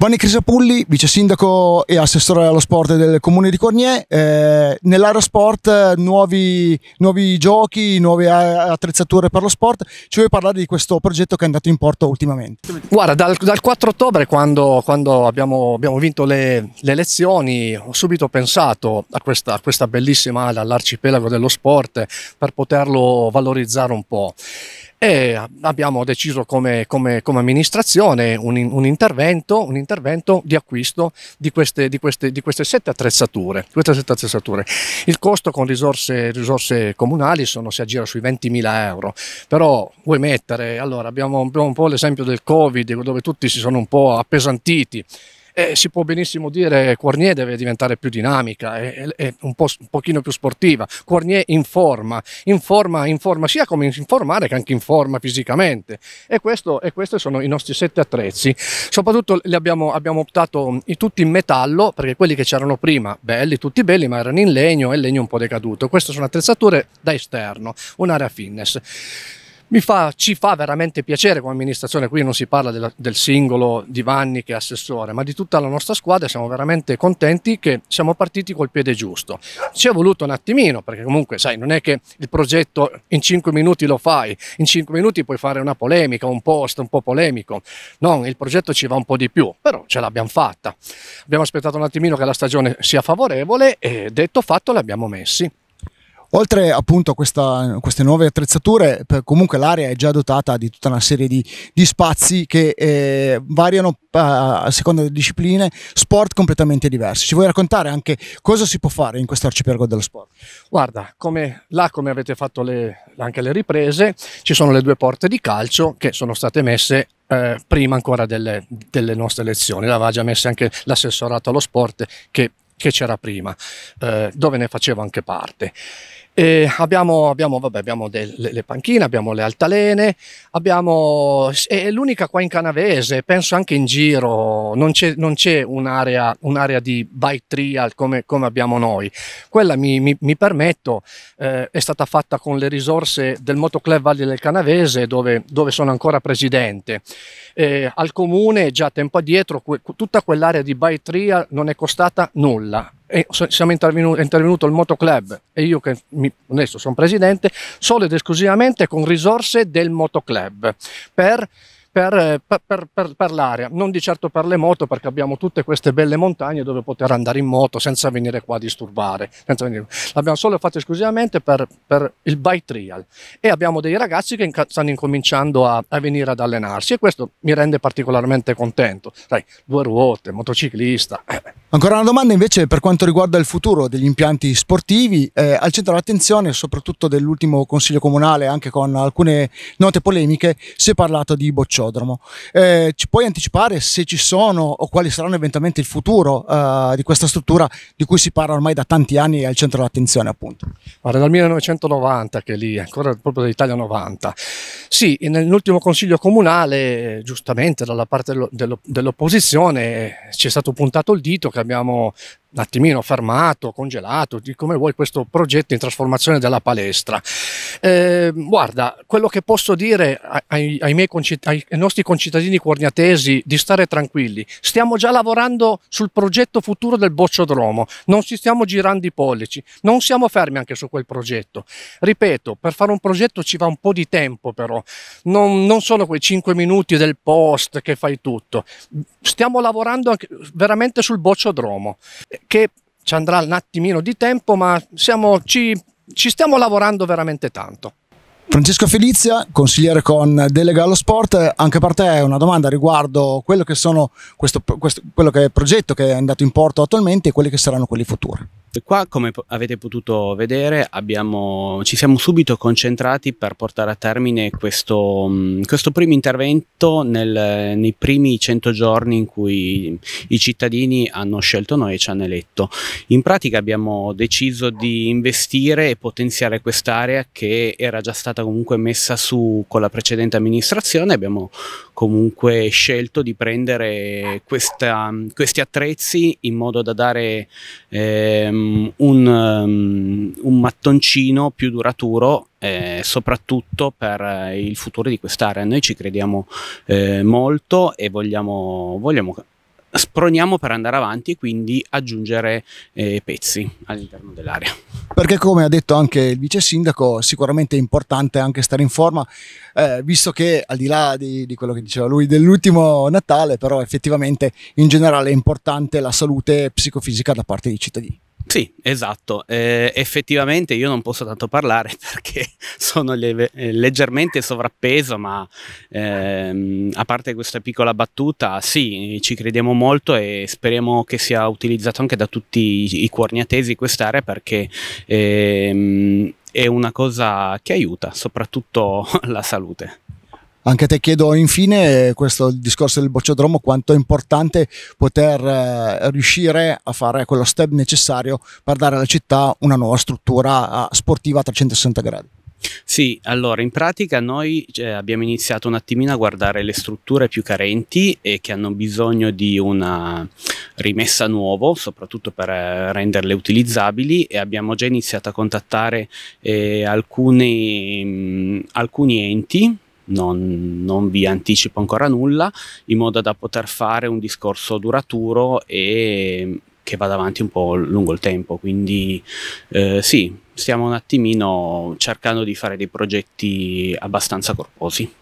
Vanni Crisapulli, vice sindaco e assessore allo sport del comune di Cornier. Eh, nell'aerosport nuovi, nuovi, giochi, nuove attrezzature per lo sport. Ci vuoi parlare di questo progetto che è andato in porto ultimamente? Guarda, dal, dal 4 ottobre, quando, quando abbiamo, abbiamo, vinto le, le, elezioni, ho subito pensato a questa, a questa bellissima ala, all'arcipelago dello sport, per poterlo valorizzare un po' e abbiamo deciso come, come, come amministrazione un, un, intervento, un, intervento, di acquisto di queste, di queste, di queste, sette, attrezzature, queste sette, attrezzature, Il costo con risorse, risorse comunali sono, si aggira sui 20.000 euro, però vuoi mettere, allora abbiamo un po' l'esempio del Covid dove tutti si sono un po' appesantiti eh, si può benissimo dire che Cornier deve diventare più dinamica, e, è un, po', un pochino più sportiva, Cornier in forma, in forma, in forma sia come in formare che anche in forma fisicamente e, questo, e questi sono i nostri sette attrezzi, soprattutto li abbiamo, abbiamo optato mm, tutti in metallo perché quelli che c'erano prima, belli, tutti belli ma erano in legno e il legno un po' decaduto, queste sono attrezzature da esterno, un'area fitness fa, ci fa veramente piacere come amministrazione, qui non si parla della, del singolo di Vanni che è assessore, ma di tutta la nostra squadra, siamo veramente contenti che siamo partiti col piede giusto. Ci è voluto un attimino, perché comunque sai, non è che il progetto in 5 minuti lo fai, in 5 minuti puoi fare una polemica, un post un po' polemico, no, il progetto ci va un po' di più, però ce l'abbiamo fatta. Abbiamo aspettato un attimino che la stagione sia favorevole e detto fatto l'abbiamo messi. Oltre appunto a questa, queste nuove attrezzature, per, comunque l'area è già dotata di tutta una serie di, di spazi che eh, variano a, eh, a seconda delle discipline, sport completamente diversi. Ci vuoi raccontare anche cosa si può fare in questo arcipelago dello sport? Guarda, come, là come avete fatto le, anche le riprese, ci sono le due porte di calcio che sono state messe eh, prima ancora delle, delle nostre lezioni, l'aveva già messa anche l'assessorato allo sport che che c'era prima, eh, dove ne facevo anche parte. Eh, abbiamo, abbiamo, vabbè, abbiamo delle panchine, abbiamo le altalene, abbiamo, è l'unica qua in canavese, penso anche in giro, non c'è, un'area, un di bike trial come, come, abbiamo noi. Quella, mi, mi, mi permetto, eh, è stata fatta con le risorse del Motoclub Valle del Canavese, dove, dove sono ancora presidente. Eh, al comune, già tempo addietro, que, tutta quell'area di bike trial non è costata nulla, e siamo intervenuto, è intervenuto il motoclub e io che mi, adesso sono presidente solo ed esclusivamente con risorse del motoclub per eh, per, per, per, per, l'area, non di certo per le moto perché abbiamo tutte queste belle montagne dove poter andare in moto senza venire qua a disturbare. Venire. L'abbiamo solo fatto esclusivamente per, il bike trial e abbiamo dei ragazzi che stanno incominciando a, a, venire ad allenarsi e questo mi rende particolarmente contento. Sai, due ruote, motociclista, eh, Ancora una domanda invece per quanto riguarda il futuro degli impianti sportivi, eh, al centro dell'attenzione soprattutto dell'ultimo Consiglio Comunale, anche con alcune note polemiche, si è parlato di bocciodromo. Eh, ci puoi anticipare se ci sono o quali saranno eventualmente il futuro eh, di questa struttura di cui si parla ormai da tanti anni al centro dell'attenzione appunto? Guarda, dal 1990 che è lì, ancora proprio dall'Italia 90. Sì, nell'ultimo Consiglio Comunale, giustamente dalla parte dell'opposizione, eh, ci è stato puntato il dito che abbiamo un attimino fermato, congelato, di come vuoi questo progetto in trasformazione della palestra. Eh, guarda, quello che posso dire ai, ai, concit- ai, nostri concittadini corniatesi di stare tranquilli, stiamo già lavorando sul progetto futuro del bocciodromo, non ci stiamo girando i pollici, non siamo fermi anche su quel progetto. Ripeto, per fare un progetto ci va un po' di tempo però, non, non sono quei 5 minuti del post che fai tutto, stiamo lavorando anche, veramente sul bocciodromo che ci andrà un attimino di tempo, ma siamo, ci, ci stiamo lavorando veramente tanto. Francesco Felizia, consigliere con Delega allo Sport, anche per te una domanda riguardo quello che, sono questo, questo, quello che è il progetto che è andato in porto attualmente e quelli che saranno quelli futuri. Qua, come avete potuto vedere, abbiamo, ci siamo subito concentrati per portare a termine questo, mm, questo primo intervento nel, nei primi 100 giorni in cui i cittadini hanno scelto noi e ci hanno eletto. In pratica abbiamo deciso di investire e potenziare quest'area che era già stata comunque messa su con la precedente amministrazione, abbiamo comunque scelto di prendere questa, mm, questi attrezzi in modo da dare... Eh, um, un, um, un, mattoncino più duraturo eh, soprattutto per eh, il futuro di quest'area. Noi ci crediamo eh, molto e vogliamo, vogliamo, sproniamo per andare avanti e quindi aggiungere eh, pezzi all'interno dell'area. Perché come ha detto anche il vice sindaco sicuramente è importante anche stare in forma eh, visto che al di là di, di quello che diceva lui dell'ultimo Natale però effettivamente in generale è importante la salute psicofisica da parte dei cittadini. Sì, esatto. Eh, effettivamente io non posso tanto parlare perché sono leve, eh, leggermente sovrappeso, ma ehm, a parte questa piccola battuta, sì, ci crediamo molto e speriamo che sia utilizzato anche da tutti i, i cuorniatesi quest'area perché ehm, è una cosa che aiuta, soprattutto la salute. Anche te chiedo infine questo discorso del bocciodromo, quanto è importante poter eh, riuscire a fare quello step necessario per dare alla città una nuova struttura eh, sportiva a 360 gradi. Sì, allora in pratica noi eh, abbiamo iniziato un attimino a guardare le strutture più carenti e che hanno bisogno di una rimessa nuova, soprattutto per eh, renderle utilizzabili e abbiamo già iniziato a contattare eh, alcuni, mh, mm, alcuni enti non, non, vi anticipo ancora nulla, in modo da poter fare un discorso duraturo e che vada avanti un po' lungo il tempo. Quindi eh, sì, stiamo un attimino cercando di fare dei progetti abbastanza corposi.